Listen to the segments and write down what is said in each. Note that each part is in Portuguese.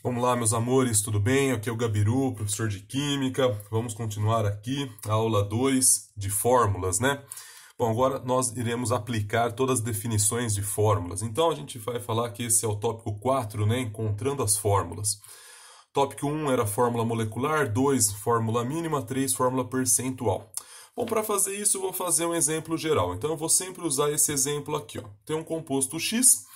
Vamos lá, meus amores, tudo bem? Aqui é o Gabiru, professor de Química. Vamos continuar aqui a aula 2 de fórmulas, né? Bom, agora nós iremos aplicar todas as definições de fórmulas. Então, a gente vai falar que esse é o tópico 4, né? Encontrando as fórmulas. Tópico 1 era fórmula molecular, 2 fórmula mínima, 3 fórmula percentual. Bom, para fazer isso, eu vou fazer um exemplo geral. Então, eu vou sempre usar esse exemplo aqui, ó. Tem um composto X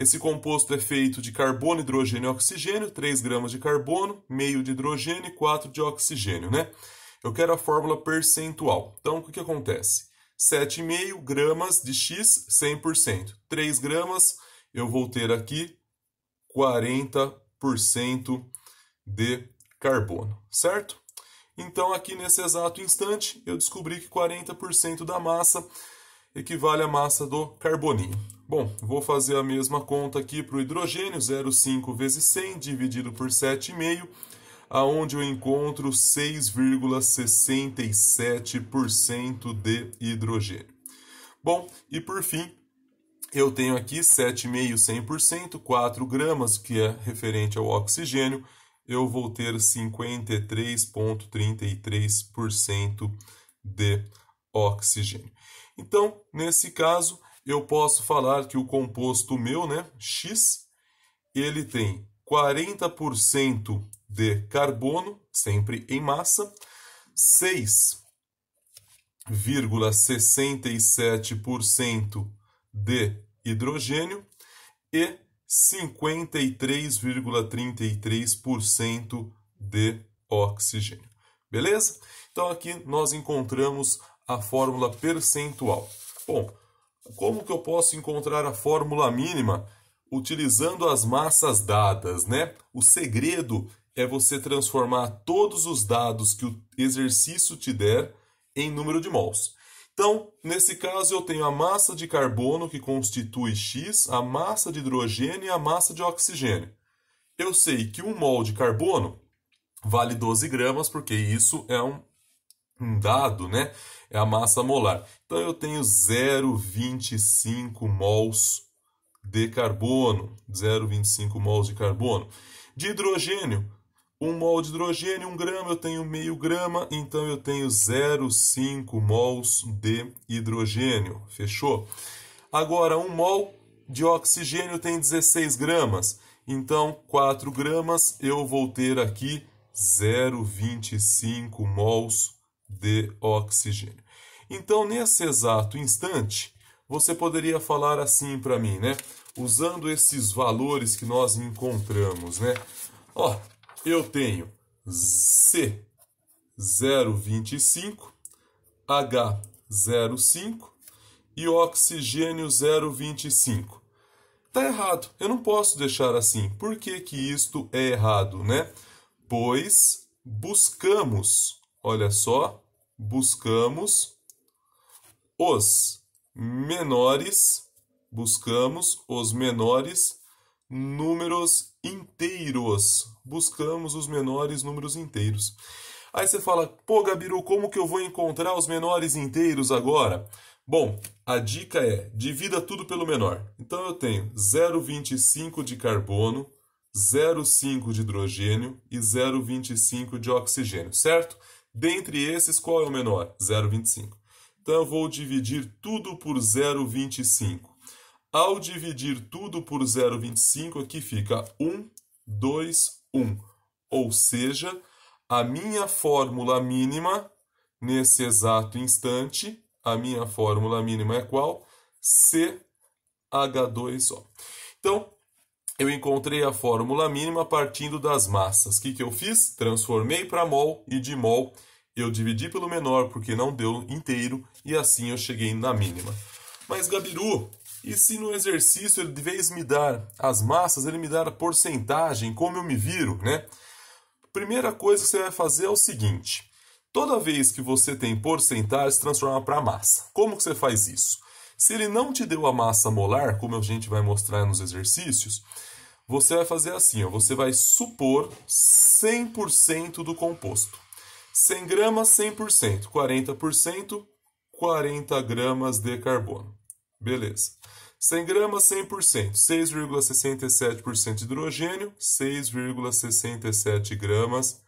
esse composto é feito de carbono, hidrogênio e oxigênio, 3 gramas de carbono, meio de hidrogênio e 4 de oxigênio, né? Eu quero a fórmula percentual. Então, o que, acontece? 7,5 gramas de X, 100%. 3 gramas, eu vou ter aqui 40% de carbono, certo? Então, aqui nesse exato instante, eu descobri que 40% da massa equivale à massa do carboninho. Bom, vou fazer a mesma conta aqui para o hidrogênio, 0,5 vezes 100 dividido por 7,5, aonde eu encontro 6,67% de hidrogênio. Bom, e por fim, eu tenho aqui 7,5 100%, 4 gramas, que é referente ao oxigênio, eu vou ter 53,33% de oxigênio. Então, nesse caso, eu posso falar que o composto meu, né, X, ele tem 40% de carbono, sempre em massa, 6,67% de hidrogênio e 53,33% de oxigênio. Beleza? Então aqui nós encontramos a fórmula percentual. Bom, como que eu posso encontrar a fórmula mínima utilizando as massas dadas, né? O segredo é você transformar todos os dados que o exercício te der em número de mols. Então, nesse caso, eu tenho a massa de carbono, que constitui X, a massa de hidrogênio e a massa de oxigênio. Eu sei que um mol de carbono vale 12 gramas, porque isso é um, dado, né? É a massa molar. Então eu tenho 0,25 mols de carbono, 0,25 mols de carbono. De hidrogênio, 1 mol de hidrogênio, 1 grama, eu tenho meio grama, então eu tenho 0,5 mols de hidrogênio. Fechou? Agora, 1 mol de oxigênio tem 16 gramas, então 4 gramas eu vou ter aqui 0,25 mols de oxigênio. Então, nesse exato instante, você poderia falar assim para mim, né? Usando esses valores que nós encontramos, né? Ó, eu tenho C 0,25, H 0,5 e oxigênio 0,25. Tá errado. Eu não posso deixar assim. Por que que isto é errado, né? Pois buscamos olha só, buscamos os menores, buscamos os menores números inteiros. Buscamos os menores números inteiros. Aí você fala, pô, Gabiru, como que eu vou encontrar os menores inteiros agora? Bom, a dica é divida tudo pelo menor. Então eu tenho 0,25 de carbono, 0,5 de hidrogênio e 0,25 de oxigênio, certo? Dentre esses, qual é o menor? 0,25. Então eu vou dividir tudo por 0,25. Ao dividir tudo por 0,25, aqui fica 1, 2, 1. Ou seja, a minha fórmula mínima, nesse exato instante, a minha fórmula mínima é qual? CH2O. Então, eu encontrei a fórmula mínima partindo das massas. O que, que eu fiz? Transformei para mol e de mol eu dividi pelo menor porque não deu inteiro e assim eu cheguei na mínima. Mas Gabiru, e se no exercício ele de vez me dar as massas, ele me dar a porcentagem, como eu me viro, né? Primeira coisa que você vai fazer é o seguinte: toda vez que você tem porcentagem, se transforma para massa. Como que você faz isso? Se ele não te deu a massa molar, como a gente vai mostrar nos exercícios, você vai fazer assim, ó, você vai supor 100% do composto. 100 gramas, 100%, 40%, 40 gramas de carbono. Beleza. 100 gramas, 100%, 6,67% de hidrogênio, 6,67 gramas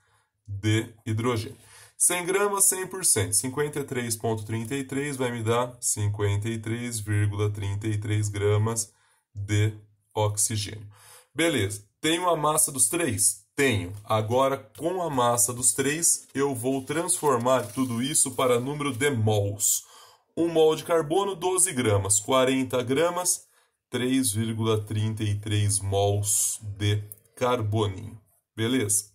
de hidrogênio. 100 gramas, 100%. 53,33 vai me dar 53,33 gramas de oxigênio. Beleza. Tenho a massa dos três? Tenho. Agora, com a massa dos três, eu vou transformar tudo isso para número de mols. 1 um mol de carbono, 12 gramas. 40 gramas, 3,33 mols de carboninho. Beleza?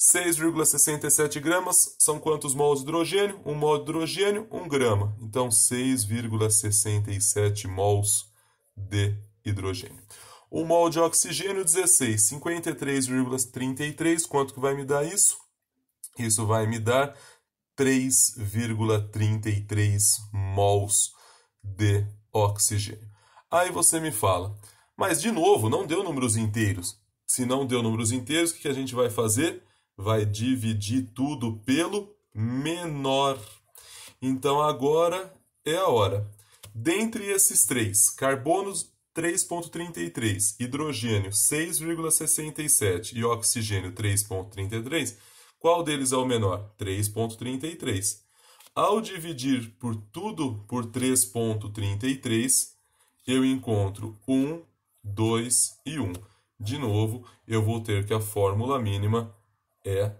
6,67 gramas são quantos mols de hidrogênio? um mol de hidrogênio, um grama. Então, 6,67 mols de hidrogênio. um mol de oxigênio, 16. 53,33. Quanto que vai me dar isso? Isso vai me dar 3,33 mols de oxigênio. Aí você me fala, mas de novo, não deu números inteiros. Se não deu números inteiros, o que a gente vai fazer? vai dividir tudo pelo menor. Então agora é a hora. Dentre esses três, carbono 3,33, hidrogênio 6,67 e oxigênio 3,33, qual deles é o menor? 3,33. Ao dividir por tudo por 3,33, eu encontro 1, 2 e 1. De novo, eu vou ter que a fórmula mínima é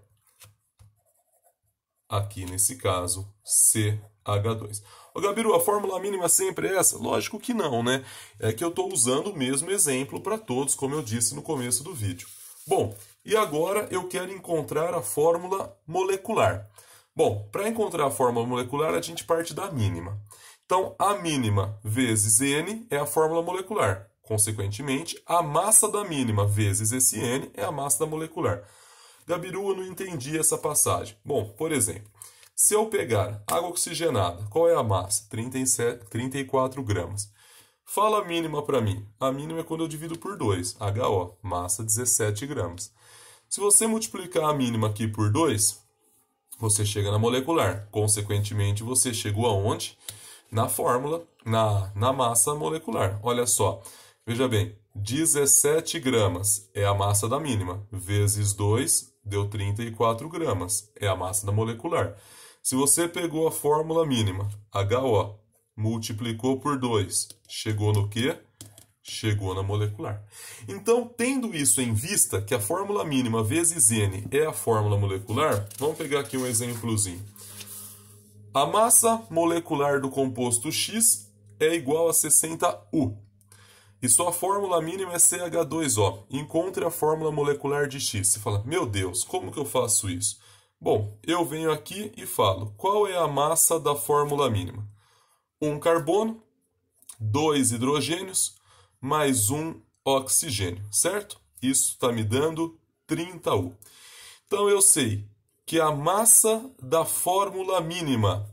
aqui nesse caso CH2. Ô, Gabiru, a fórmula mínima sempre é essa? Lógico que não, né? É que eu estou usando o mesmo exemplo para todos, como eu disse no começo do vídeo. Bom, e agora eu quero encontrar a fórmula molecular. Bom, para encontrar a fórmula molecular, a gente parte da mínima. Então, a mínima vezes N é a fórmula molecular. Consequentemente, a massa da mínima vezes esse N é a massa da molecular. Gabiru, eu não entendi essa passagem. Bom, por exemplo, se eu pegar água oxigenada, qual é a massa? 37, 34 gramas. Fala a mínima para mim. A mínima é quando eu divido por 2, HO, massa 17 gramas. Se você multiplicar a mínima aqui por 2, você chega na molecular. Consequentemente, você chegou aonde? Na fórmula, na, na massa molecular. Olha só, veja bem, 17 gramas é a massa da mínima, vezes 2, deu 34 gramas, é a massa da molecular. Se você pegou a fórmula mínima, HO, multiplicou por 2, chegou no quê? Chegou na molecular. Então, tendo isso em vista, que a fórmula mínima vezes N é a fórmula molecular, vamos pegar aqui um exemplozinho. A massa molecular do composto X é igual a 60U e sua fórmula mínima é CH2O. Encontre a fórmula molecular de X. Você fala, meu Deus, como que eu faço isso? Bom, eu venho aqui e falo, qual é a massa da fórmula mínima? Um carbono, dois hidrogênios, mais um oxigênio, certo? Isso está me dando 30U. Então eu sei que a massa da fórmula mínima,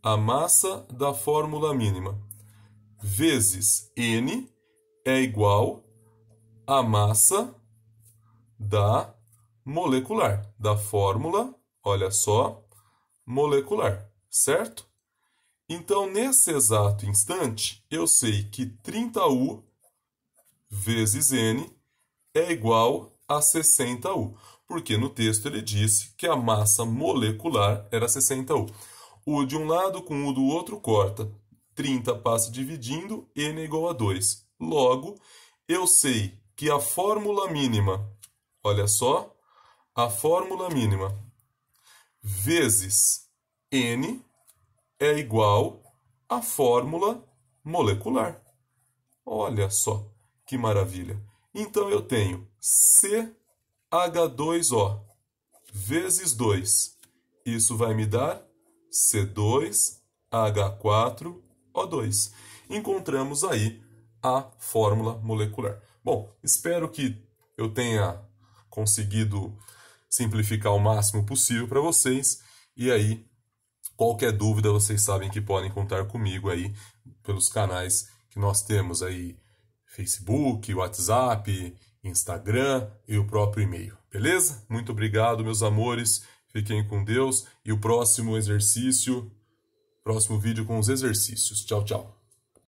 a massa da fórmula mínima, vezes N, é igual à massa da molecular, da fórmula, olha só, molecular, certo? Então, nesse exato instante, eu sei que 30U vezes N é igual a 60U, porque no texto ele disse que a massa molecular era 60U. O de um lado com o do outro corta. 30 passa dividindo, N é igual a 2. Logo, eu sei que a fórmula mínima, olha só, a fórmula mínima vezes n é igual à fórmula molecular. Olha só que maravilha. Então eu tenho CH2O vezes 2. Isso vai me dar C2H4O2. Encontramos aí a fórmula molecular. Bom, espero que eu tenha conseguido simplificar o máximo possível para vocês e aí qualquer dúvida vocês sabem que podem contar comigo aí pelos canais que nós temos aí Facebook, WhatsApp, Instagram e o próprio e-mail. Beleza? Muito obrigado, meus amores. Fiquem com Deus e o próximo exercício, próximo vídeo com os exercícios. Tchau, tchau.